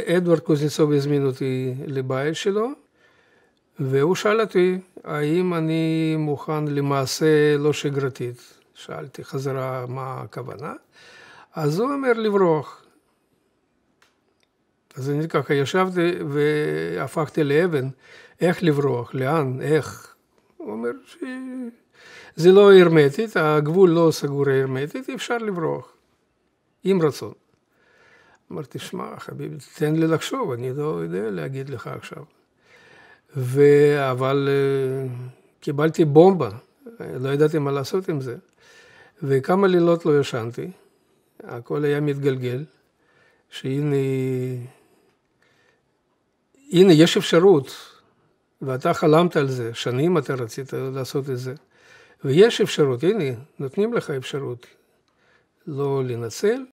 אדוארד קוזניצוב הזמין אותי לבית שלו, והוא שאל אותי האם אני מוכן למעשה לא שגרתית. שאלתי חזרה מה הכוונה, אז הוא אומר לברוח. אז אני ככה ישבתי והפכתי לאבן, איך לברוח, לאן, איך. הוא אומר ש... זה לא הרמטית, הגבול לא סגור הרמטית, אפשר לברוח, עם רצון. אמר, תשמע, חביבי, תן לי לחשוב, אני לא יודע להגיד לך עכשיו. ו... אבל אה, קיבלתי בומבה, לא ידעתי מה לעשות עם זה. וכמה לילות לא ישנתי, הכל היה מתגלגל, שהנה, הנה, יש אפשרות, ואתה חלמת על זה, שנים אתה רצית לעשות את זה, ויש אפשרות, הנה, נותנים לך אפשרות לא לנצל,